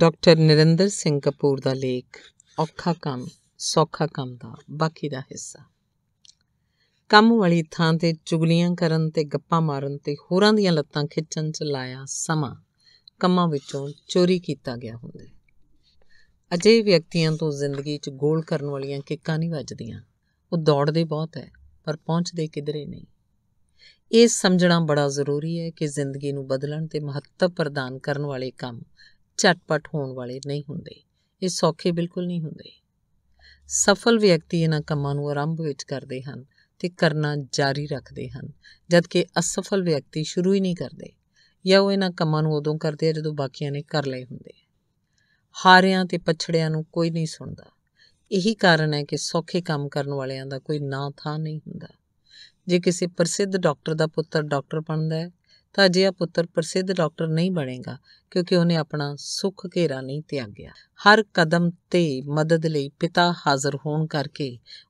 doctor Narinder Singh Kapoor ਦਾ ਲੇਖ ਔਖਾ ਕੰਮ ਸੌਖਾ ਕੰਮ ਦਾ ਬਾਕੀ ਦਾ ਹਿੱਸਾ ਕੰਮ ਵਾਲੀ ਥਾਂ ਤੇ ਚੁਗਲੀਆਂ ਕਰਨ ਤੇ ਗੱਪਾਂ ਮਾਰਨ ਤੇ ਹੋਰਾਂ ਦੀਆਂ ਲੱਤਾਂ ਖਿੱਚਣ ਚ ਲਾਇਆ ਸਮਾਂ ਕੰਮਾਂ ਵਿੱਚੋਂ ਚੋਰੀ ਕੀਤਾ ਗਿਆ ਹੁੰਦਾ ਹੈ ਅਜੇ ਵਿਅਕਤੀਆਂ ਤੋਂ ਜ਼ਿੰਦਗੀ 'ਚ ਗੋਲ ਕਰਨ ਵਾਲੀਆਂ ਕਿੱਕਾਂ ਨਹੀਂ ਵੱਜਦੀਆਂ ਉਹ ਦੌੜਦੇ ਬਹੁਤ ਹੈ ਪਰ ਪਹੁੰਚਦੇ ਕਿਧਰੇ ਨਹੀਂ ਇਹ ਸਮਝਣਾ ਬੜਾ ਜ਼ਰੂਰੀ ਹੈ ਕਿ ਜ਼ਿੰਦਗੀ ਨੂੰ ਬਦਲਣ ਤੇ ਮਹੱਤਵ ਪ੍ਰਦਾਨ ਕਰਨ ਵਾਲੇ ਕੰਮ ਝਟਪਟ ਹੋਣ ਵਾਲੇ ਨਹੀਂ ਹੁੰਦੇ ਇਹ ਸੌਖੇ ਬਿਲਕੁਲ ਨਹੀਂ ਹੁੰਦੇ ਸਫਲ ਵਿਅਕਤੀ ਇਹਨਾਂ ਕੰਮਾਂ ਨੂੰ ਆਰੰਭ ਵਿੱਚ ਕਰਦੇ ਹਨ ਤੇ ਕਰਨਾ ਜਾਰੀ ਰੱਖਦੇ ਹਨ ਜਦਕਿ ਅਸਫਲ ਵਿਅਕਤੀ ਸ਼ੁਰੂ ਹੀ ਨਹੀਂ ਕਰਦੇ ਜਾਂ ਉਹ ਇਹਨਾਂ ਕੰਮਾਂ ਨੂੰ ਉਦੋਂ ਕਰਦੇ ਆ ਜਦੋਂ ਬਾਕੀਆਂ ਨੇ ਕਰ ਲਏ ਹੁੰਦੇ ਹਾਰਿਆਂ ਤੇ ਪਛੜਿਆਂ ਨੂੰ ਕੋਈ ਨਹੀਂ ਸੁਣਦਾ ਇਹੀ ਕਾਰਨ ਹੈ ਕਿ ਸੌਖੇ ਕੰਮ ਕਰਨ ਵਾਲਿਆਂ ਦਾ ਕੋਈ ਨਾਂ ਥਾਂ ਨਹੀਂ ਹੁੰਦਾ ਜੇ ਕਿਸੇ ਪ੍ਰਸਿੱਧ ਡਾਕਟਰ ਦਾ ਪੁੱਤਰ ਡਾਕਟਰ ਬਣਦਾ ਹੈ ਤਾਂ ਅਜਿਹਾ ਪੁੱਤਰ ਪ੍ਰਸਿੱਧ ਡਾਕਟਰ ਨਹੀਂ ਬਣੇਗਾ ਕਿਉਂਕਿ ਉਹਨੇ ਆਪਣਾ ਸੁੱਖ ਘੇਰਾ ਨਹੀਂ ਤਿਆਗਿਆ ਹਰ ਕਦਮ ਤੇ ਮਦਦ ਲਈ ਪਿਤਾ ਹਾਜ਼ਰ ਹੋਣ ਕਰਕੇ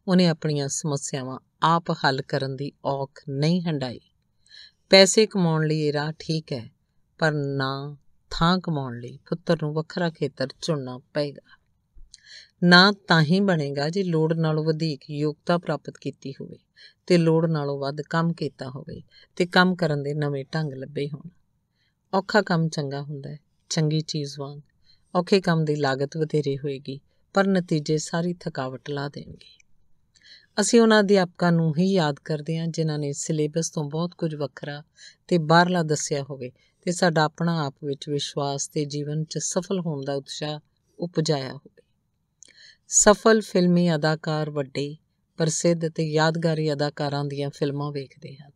ਉਹਨੇ ਆਪਣੀਆਂ ਸਮੱਸਿਆਵਾਂ ਆਪ ਹੱਲ ਕਰਨ ਦੀ ਔਖ ਨਹੀਂ ਹੰਡਾਈ ਪੈਸੇ ਕਮਾਉਣ ਲਈ ਇਹ ਰਾਹ ਠੀਕ ਹੈ ਪਰ ਨਾ ਥਾਂ ਕਮਾਉਣ ਲਈ ਪੁੱਤਰ ਨੂੰ ਵੱਖਰਾ ਖੇਤਰ ਚੁਣਨਾ ਪਏਗਾ ਨਾ ਤਾਂ ਹੀ ਬਣੇਗਾ ਜੇ ਲੋੜ ਨਾਲੋਂ ਵਧੇਕ ਯੋਗਤਾ ਪ੍ਰਾਪਤ ਕੀਤੀ ਹੋਵੇ ਤੇ ਲੋੜ ਨਾਲੋਂ ਵੱਧ ਕੰਮ ਕੀਤਾ ਹੋਵੇ ਤੇ ਕੰਮ ਕਰਨ ਦੇ ਨਵੇਂ ਢੰਗ ਲੱਭੇ ਹੋਣ ਔਖਾ ਕੰਮ ਚੰਗਾ ਹੁੰਦਾ ਹੈ ਚੰਗੀ ਚੀਜ਼ ਵਾਂਗ ਔਖੇ ਕੰਮ ਦੀ ਲਾਗਤ ਵਧੇਰੇ ਹੋਏਗੀ ਪਰ ਨਤੀਜੇ ਸਾਰੀ ਥਕਾਵਟ ਲਾ ਦੇਣਗੇ ਅਸੀਂ ਉਹਨਾਂ ਅਧਿਆਪਕਾਂ ਨੂੰ ਹੀ ਯਾਦ ਕਰਦੇ ਹਾਂ ਜਿਨ੍ਹਾਂ ਨੇ ਸਿਲੇਬਸ ਤੋਂ ਬਹੁਤ ਕੁਝ ਵੱਖਰਾ ਤੇ ਬਾਹਰਲਾ ਦੱਸਿਆ ਹੋਵੇ ਤੇ ਸਾਡਾ ਆਪਣਾ ਆਪ ਵਿੱਚ ਵਿਸ਼ਵਾਸ ਤੇ ਜੀਵਨ 'ਚ ਸਫਲ ਹੋਣ ਦਾ ਉਤਸ਼ਾਹ ਉਪਜਾਇਆ ਹੋਵੇ ਸਫਲ ਫਿਲਮੀ ਅਦਾਕਾਰ ਵੱਡੇ ਪ੍ਰਸਿੱਧ ਤੇ ਯਾਦਗਾਰੀ ਅਦਾਕਾਰਾਂ ਦੀਆਂ ਫਿਲਮਾਂ ਵੇਖਦੇ ਹਨ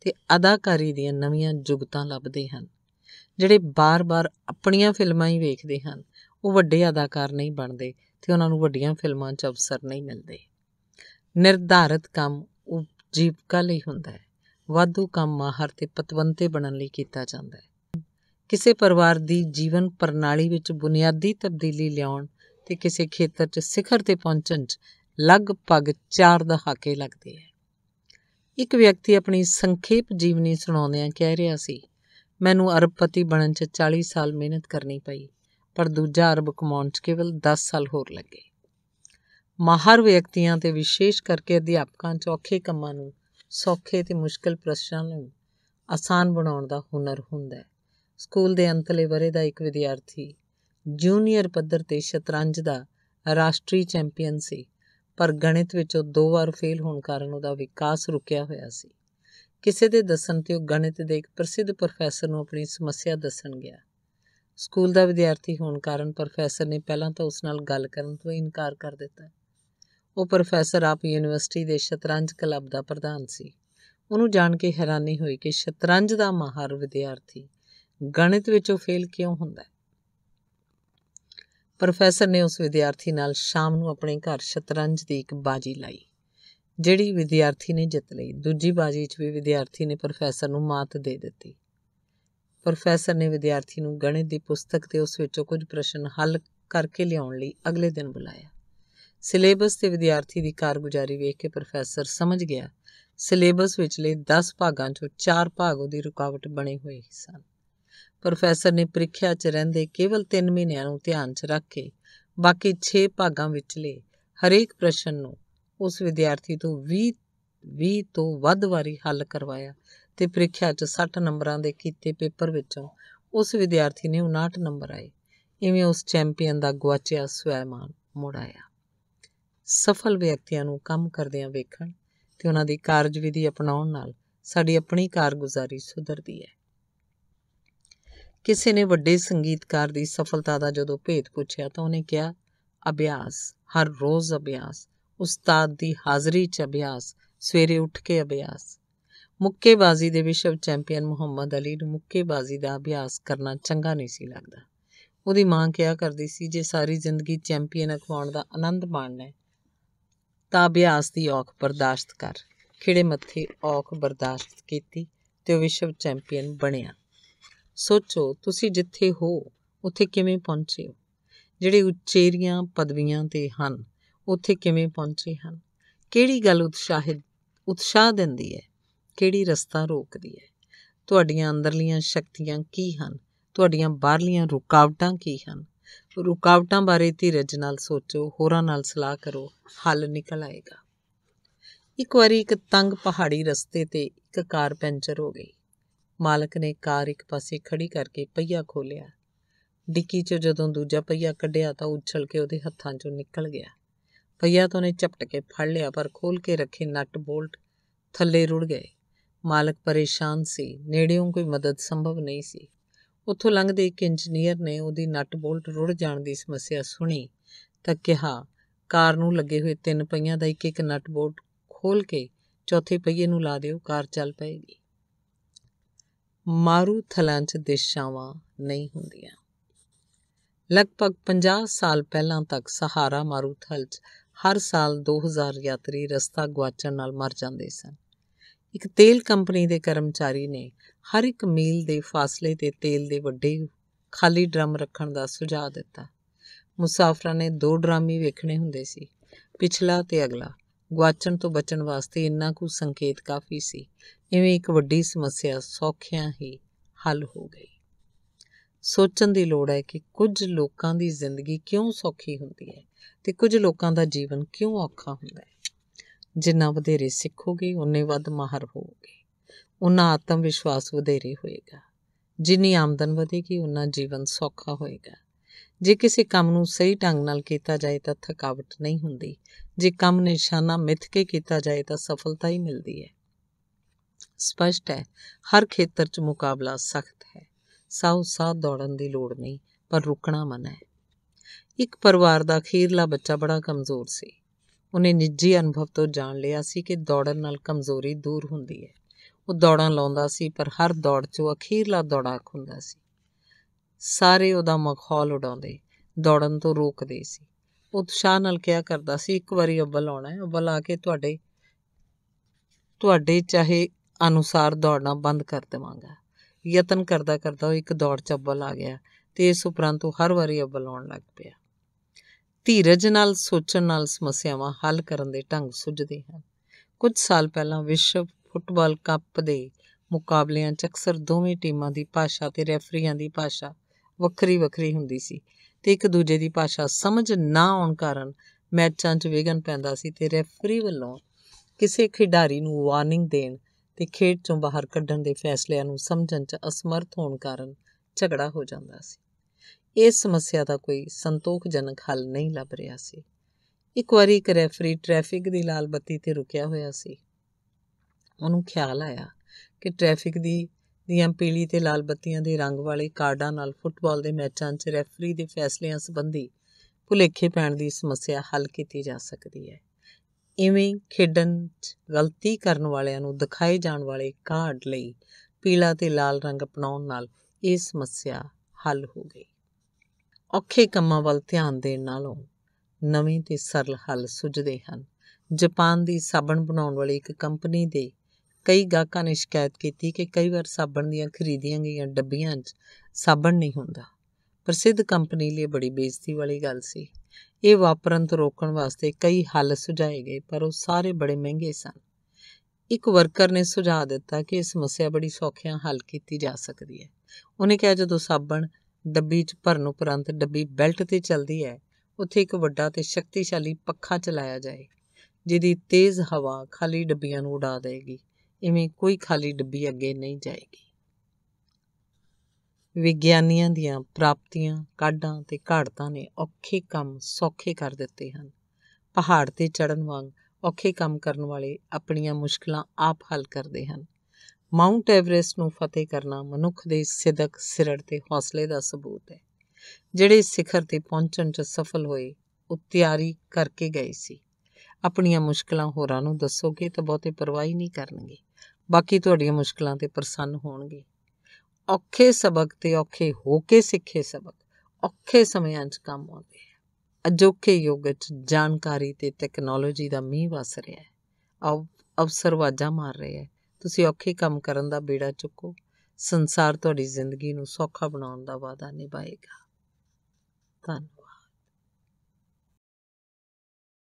ਤੇ ਅਦਾਕਾਰੀ ਦੀਆਂ ਨਵੀਆਂ ਜੁਗਤਾਂ ਲੱਭਦੇ ਹਨ ਜਿਹੜੇ ਬਾਰ-ਬਾਰ ਆਪਣੀਆਂ ਫਿਲਮਾਂ ਹੀ ਵੇਖਦੇ ਹਨ ਉਹ ਵੱਡੇ ਅਦਾਕਾਰ ਨਹੀਂ ਬਣਦੇ ਤੇ ਉਹਨਾਂ ਨੂੰ ਵੱਡੀਆਂ ਫਿਲਮਾਂ 'ਚ ਅਵਸਰ ਨਹੀਂ ਮਿਲਦੇ ਨਿਰਧਾਰਤ ਕੰਮ ਉਹ ਜੀਵਕਾ ਲਈ ਹੁੰਦਾ ਹੈ ਵਾਧੂ ਕੰਮ ਮਾਹਰ ਤੇ ਪਤਵੰਤੇ ਬਣਨ ਲਈ ਕੀਤਾ ਜਾਂਦਾ ਹੈ ਕਿਸੇ ਪਰਿਵਾਰ ਦੀ ਜੀਵਨ ਪ੍ਰਣਾਲੀ ਵਿੱਚ ਬੁਨਿਆਦੀ ਤਬਦੀਲੀ ਲਿਆਉਣ ਤੇ ਕਿਸੇ ਖੇਤਰ 'ਚ ਸਿਖਰ ਤੇ ਪਹੁੰਚਣ 'ਚ ਲਗਭਗ 4 ਦਹਾਕੇ ਲੱਗਦੇ ਆ ਇੱਕ ਵਿਅਕਤੀ ਆਪਣੀ ਸੰਖੇਪ ਜੀਵਨੀ ਸੁਣਾਉਂਦਿਆਂ ਕਹਿ ਰਿਹਾ ਸੀ ਮੈਨੂੰ ਅਰਬਪਤੀ ਬਣਨ 'ਚ 40 ਸਾਲ ਮਿਹਨਤ ਕਰਨੀ ਪਈ ਪਰ ਦੂਜਾ ਅਰਬ ਕਮਾਉਣ 'ਚ ਕੇਵਲ 10 ਸਾਲ ਹੋਰ ਲੱਗੇ ਮਾਹਰ ਵਿਅਕਤੀਆਂ ਤੇ ਵਿਸ਼ੇਸ਼ ਕਰਕੇ ਅਧਿਆਪਕਾਂ 'ਚ ਔਖੇ ਕੰਮਾਂ ਨੂੰ ਸੌਖੇ ਤੇ ਮੁਸ਼ਕਲ ਪ੍ਰਸ਼ਨਾਂ ਨੂੰ ਆਸਾਨ ਬਣਾਉਣ ਦਾ ਹੁਨਰ ਹੁੰਦਾ ਹੈ ਸਕੂਲ ਦੇ ਅੰਤਲੇ ਬਰੇ ਦਾ ਇੱਕ ਵਿਦਿਆਰਥੀ ਜੂਨੀਅਰ ਪੱਧਰ ਤੇ ਸ਼ਤਰੰਜ ਦਾ ਰਾਸ਼ਟਰੀ ਚੈਂਪੀਅਨ ਸੀ ਪਰ ਗਣਿਤ ਵਿੱਚ ਉਹ ਦੋ ਵਾਰ ਫੇਲ ਹੋਣ ਕਾਰਨ ਉਹਦਾ ਵਿਕਾਸ ਰੁਕਿਆ ਹੋਇਆ ਸੀ ਕਿਸੇ ਦੇ ਦੱਸਣ ਤੇ ਉਹ ਗਣਿਤ ਦੇ ਇੱਕ ਪ੍ਰਸਿੱਧ ਪ੍ਰੋਫੈਸਰ ਨੂੰ ਆਪਣੀ ਸਮੱਸਿਆ ਦੱਸਣ ਗਿਆ ਸਕੂਲ ਦਾ ਵਿਦਿਆਰਥੀ ਹੋਣ ਕਾਰਨ ਪ੍ਰੋਫੈਸਰ ਨੇ ਪਹਿਲਾਂ ਤਾਂ ਉਸ ਨਾਲ ਗੱਲ ਕਰਨ ਤੋਂ ਇਨਕਾਰ ਕਰ ਦਿੱਤਾ ਉਹ ਪ੍ਰੋਫੈਸਰ ਆਪ ਯੂਨੀਵਰਸਿਟੀ ਦੇ ਸ਼ਤਰੰਜ ਕਲੱਬ ਦਾ ਪ੍ਰਧਾਨ ਸੀ ਉਹਨੂੰ ਜਾਣ ਕੇ ਹੈਰਾਨੀ ਹੋਈ ਕਿ ਸ਼ਤਰੰਜ ਦਾ ਮਹਾਰ ਵਿਦਿਆਰਥੀ ਗਣਿਤ ਵਿੱਚੋਂ ਫੇਲ ਕਿਉਂ ਹੁੰਦਾ ਹੈ ਪ੍ਰੋਫੈਸਰ ਨੇ ਉਸ ਵਿਦਿਆਰਥੀ ਨਾਲ ਸ਼ਾਮ ਨੂੰ ਆਪਣੇ ਘਰ ਸ਼ਤਰੰਜ ਦੀ ਇੱਕ ਬਾਜੀ ਲਾਈ ਜਿਹੜੀ ਵਿਦਿਆਰਥੀ ਨੇ ਜਿੱਤ ਲਈ ਦੂਜੀ ਬਾਜੀ 'ਚ ਵੀ ਵਿਦਿਆਰਥੀ ਨੇ ਪ੍ਰੋਫੈਸਰ ਨੂੰ ਮਾਤ ਦੇ ਦਿੱਤੀ ਪ੍ਰੋਫੈਸਰ ਨੇ ਵਿਦਿਆਰਥੀ ਨੂੰ ਗਣਿਤ ਦੀ ਪੁਸਤਕ ਤੇ ਉਸ ਵਿੱਚੋਂ ਕੁਝ ਪ੍ਰਸ਼ਨ ਹੱਲ ਕਰਕੇ ਲਿਆਉਣ ਲਈ ਅਗਲੇ ਦਿਨ ਬੁਲਾਇਆ ਸਿਲੇਬਸ ਤੇ ਵਿਦਿਆਰਥੀ ਦੀ ਕਾਰਗੁਜ਼ਾਰੀ ਵੇਖ ਕੇ ਪ੍ਰੋਫੈਸਰ ਸਮਝ ਗਿਆ ਸਿਲੇਬਸ ਵਿੱਚਲੇ 10 ਭਾਗਾਂ ਚੋਂ 4 ਭਾਗ ਉਹਦੀ ਰੁਕਾਵਟ ਬਣੇ ਹੋਏ ਸਨ ਪ੍ਰੋਫੈਸਰ ਨੇ ਪ੍ਰੀਖਿਆ 'ਚ ਰਹਿੰਦੇ ਕੇਵਲ 3 ਮਹੀਨਿਆਂ ਨੂੰ ਧਿਆਨ 'ਚ ਰੱਖ ਕੇ ਬਾਕੀ 6 ਭਾਗਾਂ ਵਿੱਚਲੇ ਹਰੇਕ ਪ੍ਰਸ਼ਨ ਨੂੰ ਉਸ ਵਿਦਿਆਰਥੀ ਤੋਂ 20 20 ਤੋਂ ਵੱਧ ਵਾਰੀ ਹੱਲ ਕਰਵਾਇਆ ਤੇ ਪ੍ਰੀਖਿਆ 'ਚ 60 ਨੰਬਰਾਂ ਦੇ ਕੀਤੇ ਪੇਪਰ ਵਿੱਚੋਂ ਉਸ ਵਿਦਿਆਰਥੀ ਨੇ 59 ਨੰਬਰ ਆਏ ਇਵੇਂ ਉਸ ਚੈਂਪੀਅਨ ਦਾ ਗਵਾਚਿਆ ਸਵੈਮਾਨ ਮੁੜ ਆਇਆ ਸਫਲ ਵਿਅਕਤੀਆਂ ਨੂੰ ਕੰਮ ਕਰਦਿਆਂ ਵੇਖਣ ਤੇ ਉਹਨਾਂ ਦੀ ਕਾਰਜਵਿਧੀ ਅਪਣਾਉਣ ਨਾਲ ਸਾਡੀ ਆਪਣੀ ਕਾਰਗੁਜ਼ਾਰੀ ਸੁਧਰਦੀ ਹੈ ਕਿਸੇ ਨੇ ਵੱਡੇ ਸੰਗੀਤਕਾਰ ਦੀ ਸਫਲਤਾ ਦਾ ਜਦੋਂ ਭੇਤ ਪੁੱਛਿਆ ਤਾਂ ਉਹਨੇ ਕਿਹਾ ਅਭਿਆਸ ਹਰ ਰੋਜ਼ ਅਭਿਆਸ ਉਸਤਾਦ ਦੀ ਹਾਜ਼ਰੀ 'ਚ ਅਭਿਆਸ ਸਵੇਰੇ ਉੱਠ ਕੇ ਅਭਿਆਸ ਮੁੱਕੇਬਾਜ਼ੀ ਦੇ ਵਿਸ਼ਵ ਚੈਂਪੀਅਨ ਮੁਹੰਮਦ ਅਲੀ ਨੂੰ ਮੁੱਕੇਬਾਜ਼ੀ ਦਾ ਅਭਿਆਸ ਕਰਨਾ ਚੰਗਾ ਨਹੀਂ ਸੀ ਲੱਗਦਾ ਉਹਦੀ ਮਾਂ ਕਿਹਾ ਕਰਦੀ ਸੀ ਜੇ ਸਾਰੀ ਜ਼ਿੰਦਗੀ ਚੈਂਪੀਅਨ ਅਖਵਾਉਣ ਦਾ ਆਨੰਦ ਮਾਣਨਾ ਹੈ ਤਾਂ ਅਭਿਆਸ ਦੀ ਔਖ ਬਰਦਾਸ਼ਤ ਕਰ ਖਿੜੇ ਮੱਥੇ ਔਖ ਬਰਦਾਸ਼ਤ ਕੀਤੀ ਤੇ ਉਹ ਵਿਸ਼ਵ ਚੈਂਪੀਅਨ ਬਣਿਆ ਸੋਚੋ ਤੁਸੀਂ ਜਿੱਥੇ ਹੋ ਉੱਥੇ ਕਿਵੇਂ ਪਹੁੰਚੇ ਹੋ ਜਿਹੜੇ ਉਚੇਰੀਆਂ ਪਦਵੀਆਂ ਤੇ ਹਨ ਉੱਥੇ ਕਿਵੇਂ ਪਹੁੰਚੇ ਹਨ ਕਿਹੜੀ ਗੱਲ ਉਤਸ਼ਾਹਿਤ ਉਤਸ਼ਾਹ ਦਿੰਦੀ ਹੈ ਕਿਹੜੀ ਰਸਤਾ ਰੋਕਦੀ ਹੈ ਤੁਹਾਡੀਆਂ ਅੰਦਰਲੀਆਂ ਸ਼ਕਤੀਆਂ ਕੀ ਹਨ ਤੁਹਾਡੀਆਂ ਬਾਹਰਲੀਆਂ ਰੁਕਾਵਟਾਂ ਕੀ ਹਨ ਰੁਕਾਵਟਾਂ ਬਾਰੇ ਧੀਰਜ ਨਾਲ ਸੋਚੋ ਹੋਰਾਂ ਨਾਲ ਸਲਾਹ ਕਰੋ ਹੱਲ ਨਿਕਲ ਆਏਗਾ ਇੱਕ ਵਾਰੀ ਇੱਕ ਤੰਗ ਪਹਾੜੀ ਰਸਤੇ ਤੇ ਇੱਕ ਕਾਰ ਪੈਂਚਰ ਹੋ ਗਈ ਮਾਲਕ ਨੇ ਕਾਰ ਇੱਕ ਪਾਸੇ ਖੜੀ ਕਰਕੇ ਪਹੀਆ ਖੋਲਿਆ ਡਿੱਕੀ 'ਚੋਂ ਜਦੋਂ ਦੂਜਾ ਪਹੀਆ ਕੱਢਿਆ ਤਾਂ ਉੱਛਲ ਕੇ ਉਹਦੇ ਹੱਥਾਂ 'ਚੋਂ ਨਿਕਲ ਗਿਆ ਪਹੀਆ ਤਾਂ ਉਹਨੇ ਚਪਟ ਕੇ ਫੜ ਲਿਆ ਪਰ ਖੋਲ ਕੇ ਰੱਖੇ ਨਟ ਬੋਲਟ ਥੱਲੇ ਰੁੜ ਗਏ ਮਾਲਕ ਪਰੇਸ਼ਾਨ ਸੀ ਨੇੜਿਓਂ ਕੋਈ ਮਦਦ ਸੰਭਵ ਨਹੀਂ ਸੀ ਉੱਥੋਂ ਲੰਘਦੇ ਇੱਕ ਇੰਜੀਨੀਅਰ ਨੇ ਉਹਦੀ ਨਟ ਬੋਲਟ ਰੁੜ ਜਾਣ ਦੀ ਸਮੱਸਿਆ ਸੁਣੀ ਤਾਂ ਕਿਹਾ ਕਾਰ ਨੂੰ ਲੱਗੇ ਹੋਏ ਤਿੰਨ ਪਹੀਆਂ ਦਾ ਇੱਕ ਇੱਕ ਨਟ ਬੋਲਟ ਖੋਲ ਕੇ ਚੌਥੇ ਪਹੀਏ ਨੂੰ ਲਾ ਦਿਓ ਕਾਰ ਚੱਲ ਪਏਗੀ ਮਾਰੂ ਥਲਾਂ 'ਚ ਦਿਸ਼ਾਵਾਂ ਨਹੀਂ ਹੁੰਦੀਆਂ ਲਗਭਗ 50 ਸਾਲ ਪਹਿਲਾਂ ਤੱਕ ਸਹਾਰਾ ਮਾਰੂਥਲ 'ਚ ਹਰ ਸਾਲ 2000 ਯਾਤਰੀ ਰਸਤਾ ਗਵਾਚਣ ਨਾਲ ਮਰ ਜਾਂਦੇ ਸਨ ਇੱਕ ਤੇਲ ਕੰਪਨੀ ਦੇ ਕਰਮਚਾਰੀ ਨੇ ਹਰ ਇੱਕ ਮੀਲ ਦੇ ਫਾਸਲੇ ਤੇ ਤੇਲ ਦੇ ਵੱਡੇ ਖਾਲੀ ਡਰਮ ਰੱਖਣ ਦਾ ਸੁਝਾਅ ਦਿੱਤਾ ਮੁਸਾਫਰਾਂ ਨੇ ਦੋ ਡਰਾਮੀ ਵੇਖਣੇ ਹੁੰਦੇ ਸੀ ਪਿਛਲਾ ਤੇ ਅਗਲਾ ਗੁਆਚਣ ਤੋਂ ਬਚਣ ਵਾਸਤੇ ਇੰਨਾ ਕੁ ਸੰਕੇਤ ਕਾਫੀ ਸੀ ਇਵੇਂ ਇੱਕ ਵੱਡੀ ਸਮੱਸਿਆ ਸੌਖਿਆਂ ਹੀ ਹੱਲ ਹੋ ਗਈ ਸੋਚਣ ਦੀ ਲੋੜ ਹੈ ਕਿ ਕੁਝ ਲੋਕਾਂ ਦੀ ਜ਼ਿੰਦਗੀ ਕਿਉਂ ਸੌਖੀ ਹੁੰਦੀ ਹੈ ਤੇ ਕੁਝ ਲੋਕਾਂ ਦਾ ਜੀਵਨ ਕਿਉਂ ਔਖਾ ਹੁੰਦਾ ਹੈ ਜਿੰਨਾ ਵਧੇਰੇ ਸਿੱਖੋਗੇ ਉਨੇ ਵੱਧ ਮਾਹਰ ਹੋਵੋਗੇ ਉਨਾ ਆਤਮ ਵਿਸ਼ਵਾਸ ਵਧੇਰੇ ਹੋਏਗਾ ਜਿੰਨੀ ਆਮਦਨ ਵਧੇਗੀ ਉਨਾ ਜੀਵਨ ਸੌਖਾ ਹੋਏਗਾ ਜੇ ਕਿਸੇ ਕੰਮ ਨੂੰ ਸਹੀ ਢੰਗ ਨਾਲ ਕੀਤਾ ਜਾਏ ਤਾਂ ਥਕਾਵਟ ਨਹੀਂ ਹੁੰਦੀ ਜੇ ਕੰਮ ਨਿਸ਼ਾਨਾ ਮਿੱਥ ਕੇ ਕੀਤਾ ਜਾਏ ਤਾਂ ਸਫਲਤਾ ਹੀ ਮਿਲਦੀ ਹੈ ਸਪਸ਼ਟ ਹੈ ਹਰ ਖੇਤਰ 'ਚ ਮੁਕਾਬਲਾ ਸਖਤ ਹੈ ਸਾਹ ਸਾਹ ਦੌੜਨ ਦੀ ਲੋੜ ਨਹੀਂ ਪਰ ਰੁਕਣਾ ਮਨਾ ਹੈ ਇੱਕ ਪਰਿਵਾਰ ਦਾ ਅਖੀਰਲਾ ਬੱਚਾ ਬੜਾ ਕਮਜ਼ੋਰ ਸੀ ਉਹਨੇ ਨਿੱਜੀ ਅਨੁਭਵ ਤੋਂ ਜਾਣ ਲਿਆ ਸੀ ਕਿ ਦੌੜਨ ਨਾਲ ਕਮਜ਼ੋਰੀ ਦੂਰ ਹੁੰਦੀ ਹੈ ਉਹ ਦੌੜਾਂ ਲਾਉਂਦਾ ਸੀ ਪਰ ਹਰ ਦੌੜ 'ਚ ਉਹ ਅਖੀਰਲਾ ਦੌੜਾਕ ਹੁੰਦਾ ਸੀ ਸਾਰੇ ਉਹਦਾ ਮਖੌਲ ਉਡਾਉਂਦੇ ਦੌੜਨ ਤੋਂ ਰੋਕਦੇ ਸੀ ਉਤਸ਼ਾਹ ਨਾਲ ਕਿਹਾ ਕਰਦਾ ਸੀ ਇੱਕ ਵਾਰੀ ਅੱਬਲ ਆਉਣਾ ਹੈ ਅੱਬਲ ਆ ਕੇ ਤੁਹਾਡੇ ਤੁਹਾਡੇ ਚਾਹੇ ਅਨੁਸਾਰ ਦੌੜਨਾ ਬੰਦ ਕਰ ਦੇਵਾਂਗਾ ਯਤਨ ਕਰਦਾ ਕਰਦਾ ਉਹ ਇੱਕ ਦੌੜ ਚ ਅੱਬਲ ਆ ਗਿਆ ਤੇ ਇਸ ਉਪਰੰਤ ਉਹ ਹਰ ਵਾਰੀ ਅੱਬਲ ਆਉਣ ਲੱਗ ਪਿਆ ਧੀਰਜ ਨਾਲ ਸੋਚਣ ਨਾਲ ਸਮੱਸਿਆਵਾਂ ਹੱਲ ਕਰਨ ਦੇ ਢੰਗ ਸੁਝਦੇ ਹਨ ਕੁਝ ਸਾਲ ਪਹਿਲਾਂ ਵਿਸ਼ਵ ਫੁੱਟਬਾਲ ਕੱਪ ਦੇ ਮੁਕਾਬਲਿਆਂ 'ਚ ਅਕਸਰ ਦੋਵੇਂ ਟੀਮਾਂ ਦੀ ਭਾਸ਼ਾ ਤੇ ਰੈਫਰੀਆਂ ਦੀ ਭਾਸ਼ਾ ਵੱਖਰੀ ਵੱਖਰੀ ਹੁੰਦੀ ਸੀ ਤੇ ਇੱਕ ਦੂਜੇ ਦੀ ਭਾਸ਼ਾ ਸਮਝ ਨਾ ਆਉਣ ਕਾਰਨ ਮੈਚਾਂ 'ਚ ਵਿਗਨ ਪੈਂਦਾ ਸੀ ਤੇ ਰੈਫਰੀ ਵੱਲੋਂ ਕਿਸੇ ਖਿਡਾਰੀ ਨੂੰ ਵਾਰਨਿੰਗ ਦੇਣ ਤੇ ਖੇਡ 'ਚੋਂ ਬਾਹਰ ਕੱਢਣ ਦੇ ਫੈਸਲਿਆਂ ਨੂੰ ਸਮਝਣ 'ਚ ਅਸਮਰਥ ਹੋਣ ਕਾਰਨ ਝਗੜਾ ਹੋ ਜਾਂਦਾ ਸੀ ਇਸ ਸਮੱਸਿਆ ਦਾ ਕੋਈ ਸੰਤੋਖਜਨਕ ਹੱਲ ਨਹੀਂ ਲੱਭ ਰਿਹਾ ਸੀ ਇੱਕ ਵਾਰੀ ਇੱਕ ਰੈਫਰੀ ਟ੍ਰੈਫਿਕ ਦੀ ਲਾਲ ਬੱਤੀ ਤੇ ਰੁਕਿਆ ਹੋਇਆ ਸੀ ਉਹਨੂੰ ਖਿਆਲ ਆਇਆ ਕਿ ਟ੍ਰੈਫਿਕ ਦੀ ਦੀਆਂ ਪੀਲੀ ਤੇ ਲਾਲ ਬੱਤੀਆਂ ਦੇ ਰੰਗ ਵਾਲੇ ਕਾਰਡਾਂ ਨਾਲ ਫੁੱਟਬਾਲ ਦੇ ਮੈਚਾਂ 'ਚ ਰੈਫਰੀ ਦੇ ਫੈਸਲਿਆਂ ਸੰਬੰਧੀ ਭੁਲੇਖੇ ਪੈਣ ਦੀ ਸਮੱਸਿਆ ਹੱਲ ਕੀਤੀ ਜਾ ਸਕਦੀ ਹੈ ਇਵੇਂ ਖੇਡਣ 'ਚ ਗਲਤੀ ਕਰਨ ਵਾਲਿਆਂ ਨੂੰ ਦਿਖਾਏ ਜਾਣ ਵਾਲੇ ਕਾਰਡ ਲਈ ਪੀਲਾ ਤੇ ਲਾਲ ਰੰਗ ਅਪਣਾਉਣ ਨਾਲ ਇਹ ਸਮੱਸਿਆ ਹੱਲ ਹੋ ਗਈ ਔਖੇ ਕੰਮਾਂ ਵੱਲ ਧਿਆਨ ਦੇਣ ਨਾਲੋਂ ਨਵੇਂ ਤੇ ਸਰਲ ਹੱਲ ਸੁਝਦੇ ਹਨ ਜਾਪਾਨ ਦੀ ਸਾਬਣ ਬਣਾਉਣ ਵਾਲੀ ਇੱਕ ਕੰਪਨੀ ਦੇ ਕਈ ਗਾਹਕਾਂ ਨੇ ਸ਼ਿਕਾਇਤ ਕੀਤੀ ਕਿ ਕਈ ਵਾਰ ਸਾਬਣ ਦੀਆਂ ਖਰੀਦੀਆਂ ਗਈਆਂ ਡੱਬੀਆਂ 'ਚ ਸਾਬਣ ਨਹੀਂ ਹੁੰਦਾ ਪ੍ਰਸਿੱਧ ਕੰਪਨੀ ਲਈ ਬੜੀ ਬੇਇੱਜ਼ਤੀ ਵਾਲੀ ਗੱਲ ਸੀ ਇਹ ਵਾਪਰਨ ਤੋਂ ਰੋਕਣ ਵਾਸਤੇ ਕਈ ਹੱਲ ਸੁਝਾਏ ਗਏ ਪਰ ਉਹ ਸਾਰੇ ਬੜੇ ਮਹਿੰਗੇ ਸਨ ਇੱਕ ਵਰਕਰ ਨੇ ਸੁਝਾਅ ਦਿੱਤਾ ਕਿ ਇਹ ਸਮੱਸਿਆ ਬੜੀ ਸੌਖਿਆਂ ਹੱਲ ਕੀਤੀ ਜਾ ਸਕਦੀ ਹੈ ਉਹਨੇ ਕਿਹਾ ਜਦੋਂ ਸਾਬਣ ਡੱਬੀ 'ਚ ਭਰਨ ਉਪਰੰਤ ਡੱਬੀ ਬੈਲਟ ਤੇ ਚੱਲਦੀ ਹੈ ਉੱਥੇ ਇੱਕ ਵੱਡਾ ਤੇ ਸ਼ਕਤੀਸ਼ਾਲੀ ਪੱਖਾ ਚਲਾਇਆ ਜਾਏ ਜਿਹਦੀ ਤੇਜ਼ ਹਵਾ ਖਾਲੀ ਡੱਬੀਆਂ ਨੂੰ ਉਡਾ ਦੇਗੀ ਇਵੇਂ ਕੋਈ ਖਾਲੀ ਡੱਬੀ ਅੱਗੇ ਨਹੀਂ ਜਾਏਗੀ ਵਿਗਿਆਨੀਆਂ ਦੀਆਂ ਪ੍ਰਾਪਤੀਆਂ ਕਾਢਾਂ ਤੇ ਘਾੜਤਾਂ ਨੇ ਔਖੇ ਕੰਮ ਸੌਖੇ ਕਰ ਦਿੱਤੇ ਹਨ ਪਹਾੜ ਤੇ ਚੜਨ ਵਾਂਗ ਔਖੇ ਕੰਮ ਕਰਨ ਵਾਲੇ ਆਪਣੀਆਂ ਮੁਸ਼ਕਲਾਂ ਆਪ ਹੱਲ ਕਰਦੇ ਹਨ ਮਾਉਂਟ ਐਵਰੈਸਟ ਨੂੰ ਫਤਿਹ ਕਰਨਾ ਮਨੁੱਖ ਦੇ ਸਿਦਕ ਸਿਰੜ ਤੇ ਹੌਸਲੇ ਦਾ ਸਬੂਤ ਹੈ ਜਿਹੜੇ ਸਿਖਰ ਤੇ ਪਹੁੰਚਣ 'ਚ ਸਫਲ ਹੋਏ ਉਹ ਤਿਆਰੀ ਕਰਕੇ ਗਏ ਸੀ ਆਪਣੀਆਂ ਮੁਸ਼ਕਲਾਂ ਹੋਰਾਂ ਨੂੰ ਦੱਸੋਗੇ ਤਾਂ ਬਹੁਤੇ ਪਰਵਾਹੀ ਨਹੀਂ ਕਰਨਗੇ ਬਾਕੀ ਤੁਹਾਡੀਆਂ ਮੁਸ਼ਕਲਾਂ ਤੇ ਪ੍ਰਸੰਨ ਹੋਣਗੇ ਔਖੇ ਸਬਕ ਤੇ ਔਖੇ ਹੋ ਕੇ ਸਿੱਖੇ ਸਬਕ ਔਖੇ ਸਮਿਆਂ 'ਚ ਕੰਮ ਆਉਂਦੇ ਆ ਅਜੋਕੇ ਯੁੱਗ 'ਚ ਜਾਣਕਾਰੀ ਤੇ ਟੈਕਨੋਲੋਜੀ ਦਾ ਮੀਂਹ ਵਸ ਰਿਹਾ ਹੈ ਆਓ ਅਵਸਰ ਵਾਜਾ ਮਾਰ ਰਹੇ ਹੈ ਤੁਸੀਂ ਔਖੇ ਕੰਮ ਕਰਨ ਦਾ ਬੇੜਾ ਚੁੱਕੋ ਸੰਸਾਰ ਤੁਹਾਡੀ ਜ਼ਿੰਦਗੀ ਨੂੰ ਸੌਖਾ ਬਣਾਉਣ ਦਾ ਵਾਅਦਾ ਨਿਭਾਏਗਾ ਧੰਨ